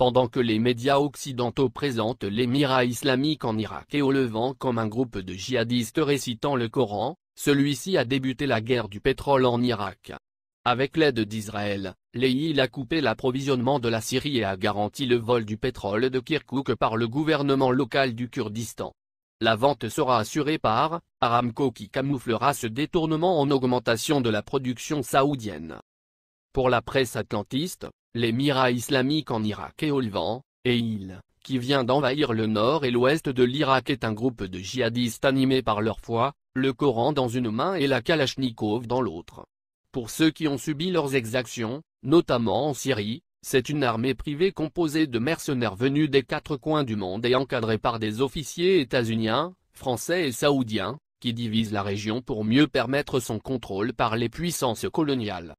pendant que les médias occidentaux présentent l'émirat islamique en Irak et au Levant comme un groupe de djihadistes récitant le Coran, celui-ci a débuté la guerre du pétrole en Irak. Avec l'aide d'Israël, l'EI a coupé l'approvisionnement de la Syrie et a garanti le vol du pétrole de Kirkouk par le gouvernement local du Kurdistan. La vente sera assurée par Aramco qui camouflera ce détournement en augmentation de la production saoudienne. Pour la presse atlantiste, l'émirat islamique en Irak et au Levant, et il, qui vient d'envahir le nord et l'ouest de l'Irak est un groupe de djihadistes animés par leur foi, le Coran dans une main et la Kalachnikov dans l'autre. Pour ceux qui ont subi leurs exactions, notamment en Syrie, c'est une armée privée composée de mercenaires venus des quatre coins du monde et encadrée par des officiers états-uniens, français et saoudiens, qui divisent la région pour mieux permettre son contrôle par les puissances coloniales.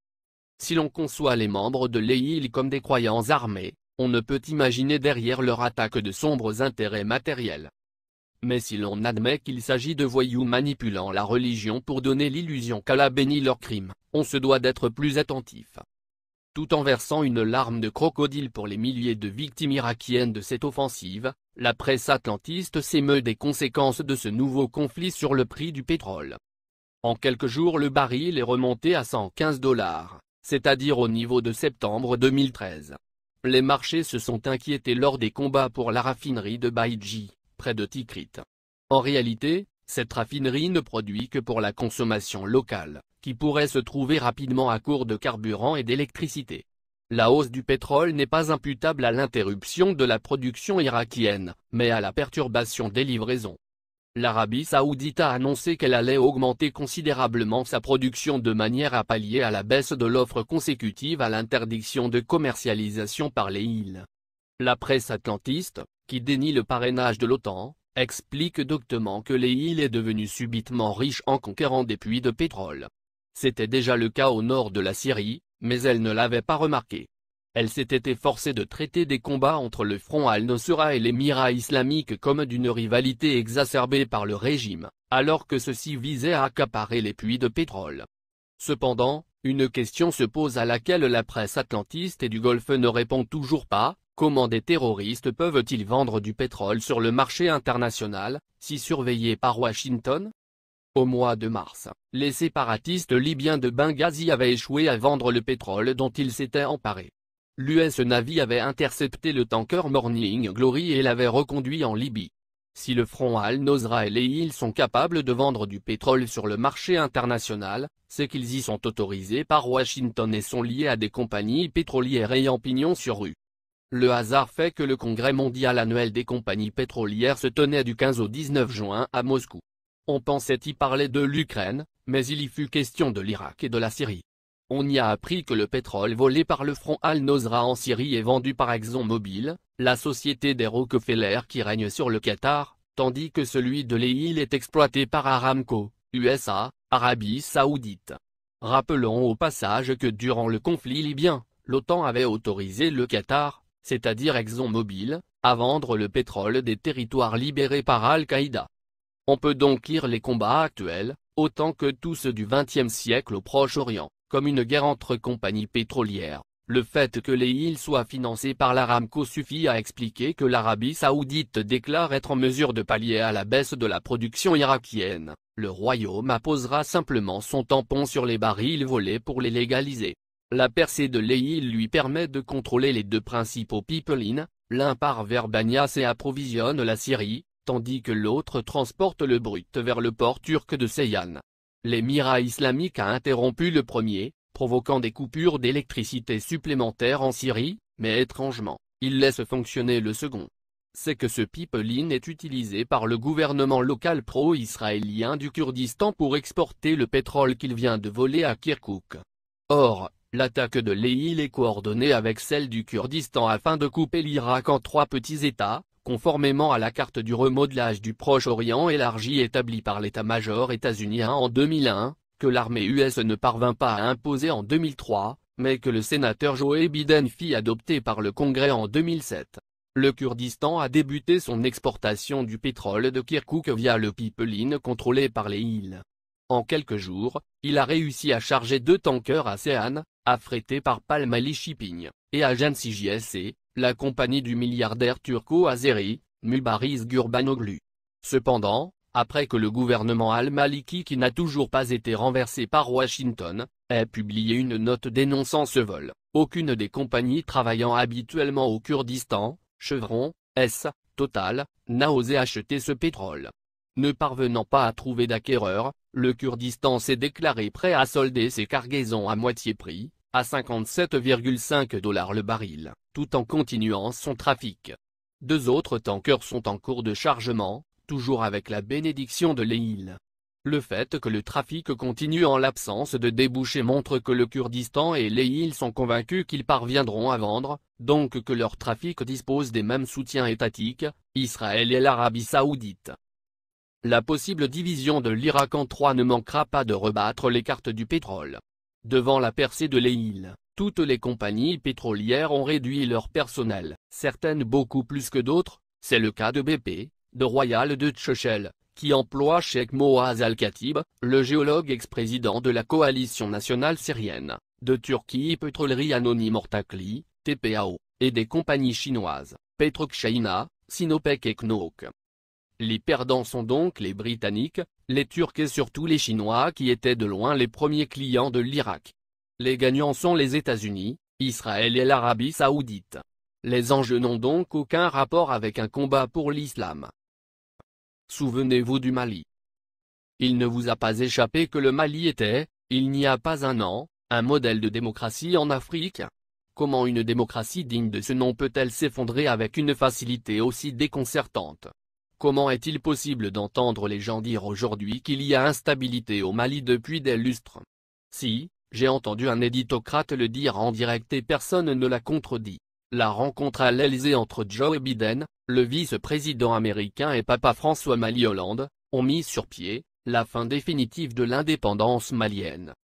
Si l'on conçoit les membres de l'EIL comme des croyants armés, on ne peut imaginer derrière leur attaque de sombres intérêts matériels. Mais si l'on admet qu'il s'agit de voyous manipulant la religion pour donner l'illusion qu'Allah béni leurs crimes, on se doit d'être plus attentif. Tout en versant une larme de crocodile pour les milliers de victimes irakiennes de cette offensive, la presse atlantiste s'émeut des conséquences de ce nouveau conflit sur le prix du pétrole. En quelques jours le baril est remonté à 115 dollars c'est-à-dire au niveau de septembre 2013. Les marchés se sont inquiétés lors des combats pour la raffinerie de Baiji, près de Tikrit. En réalité, cette raffinerie ne produit que pour la consommation locale, qui pourrait se trouver rapidement à court de carburant et d'électricité. La hausse du pétrole n'est pas imputable à l'interruption de la production irakienne, mais à la perturbation des livraisons l'Arabie saoudite a annoncé qu'elle allait augmenter considérablement sa production de manière à pallier à la baisse de l'offre consécutive à l'interdiction de commercialisation par les îles. La presse atlantiste, qui dénie le parrainage de l'OTAN, explique doctement que les îles est devenue subitement riche en conquérant des puits de pétrole. C'était déjà le cas au nord de la Syrie, mais elle ne l'avait pas remarqué elle s'était efforcée de traiter des combats entre le Front al-Nusra et l'émirat islamique comme d'une rivalité exacerbée par le régime, alors que ceci visait à accaparer les puits de pétrole. Cependant, une question se pose à laquelle la presse atlantiste et du Golfe ne répond toujours pas, comment des terroristes peuvent-ils vendre du pétrole sur le marché international, si surveillé par Washington au mois de mars, les séparatistes libyens de Benghazi avaient échoué à vendre le pétrole dont ils s'étaient emparés l'US Navy avait intercepté le tanker Morning Glory et l'avait reconduit en Libye. Si le front al-Nosra et ils sont capables de vendre du pétrole sur le marché international, c'est qu'ils y sont autorisés par Washington et sont liés à des compagnies pétrolières ayant pignon sur rue. Le hasard fait que le congrès mondial annuel des compagnies pétrolières se tenait du 15 au 19 juin à Moscou. On pensait y parler de l'Ukraine, mais il y fut question de l'Irak et de la Syrie on y a appris que le pétrole volé par le front Al-Nosra en Syrie est vendu par ExxonMobil, la société des Rockefeller qui règne sur le Qatar, tandis que celui de l'EIL est exploité par Aramco, USA, Arabie Saoudite. Rappelons au passage que durant le conflit libyen, l'OTAN avait autorisé le Qatar, c'est-à-dire ExxonMobil, à vendre le pétrole des territoires libérés par Al-Qaïda. On peut donc lire les combats actuels, autant que tous ceux du XXe siècle au Proche-Orient comme une guerre entre compagnies pétrolières. Le fait que les îles soient financées par l'Aramco suffit à expliquer que l'Arabie saoudite déclare être en mesure de pallier à la baisse de la production irakienne. Le royaume apposera simplement son tampon sur les barils volés pour les légaliser. La percée de l'île lui permet de contrôler les deux principaux pipelines, l'un part vers Banias et approvisionne la Syrie, tandis que l'autre transporte le brut vers le port turc de Seyan l'émirat islamique a interrompu le premier, provoquant des coupures d'électricité supplémentaires en Syrie, mais étrangement, il laisse fonctionner le second. C'est que ce pipeline est utilisé par le gouvernement local pro-israélien du Kurdistan pour exporter le pétrole qu'il vient de voler à Kirkuk. Or, l'attaque de l'EIL est coordonnée avec celle du Kurdistan afin de couper l'Irak en trois petits États, conformément à la carte du remodelage du Proche-Orient élargie établie par l'état-major états-unien en 2001, que l'armée US ne parvint pas à imposer en 2003, mais que le sénateur Joe Biden fit adopter par le Congrès en 2007. Le Kurdistan a débuté son exportation du pétrole de Kirkuk via le pipeline contrôlé par les îles. En quelques jours, il a réussi à charger deux tankers à Sehan, affrétés par Palmali Ali Shipping et Agence JSC, la compagnie du milliardaire turco Azeri, Mubariz Gurbanoglu. Cependant, après que le gouvernement al-Maliki qui n'a toujours pas été renversé par Washington, ait publié une note dénonçant ce vol, aucune des compagnies travaillant habituellement au Kurdistan, Chevron, S, Total, n'a osé acheter ce pétrole. Ne parvenant pas à trouver d'acquéreur, le Kurdistan s'est déclaré prêt à solder ses cargaisons à moitié prix, à 57,5 dollars le baril, tout en continuant son trafic. Deux autres tankers sont en cours de chargement, toujours avec la bénédiction de l'EIL. Le fait que le trafic continue en l'absence de débouchés montre que le Kurdistan et l'EIL sont convaincus qu'ils parviendront à vendre, donc que leur trafic dispose des mêmes soutiens étatiques, Israël et l'Arabie saoudite. La possible division de l'Irak en trois ne manquera pas de rebattre les cartes du pétrole. Devant la percée de l'EIL, toutes les compagnies pétrolières ont réduit leur personnel, certaines beaucoup plus que d'autres, c'est le cas de BP, de Royal de Shell, qui emploie Sheikh Moaz Al-Khatib, le géologue ex-président de la coalition nationale syrienne, de Turquie Petrolerie Anonyme Ortakli, TPAO, et des compagnies chinoises, PetroChina, Sinopec et Knok. Les perdants sont donc les Britanniques, les Turcs et surtout les Chinois qui étaient de loin les premiers clients de l'Irak. Les gagnants sont les États-Unis, Israël et l'Arabie saoudite. Les enjeux n'ont donc aucun rapport avec un combat pour l'islam. Souvenez-vous du Mali. Il ne vous a pas échappé que le Mali était, il n'y a pas un an, un modèle de démocratie en Afrique. Comment une démocratie digne de ce nom peut-elle s'effondrer avec une facilité aussi déconcertante Comment est-il possible d'entendre les gens dire aujourd'hui qu'il y a instabilité au Mali depuis des lustres Si, j'ai entendu un éditocrate le dire en direct et personne ne l'a contredit. La rencontre à l'Elysée entre Joe Biden, le vice-président américain et papa François Mali Hollande, ont mis sur pied, la fin définitive de l'indépendance malienne.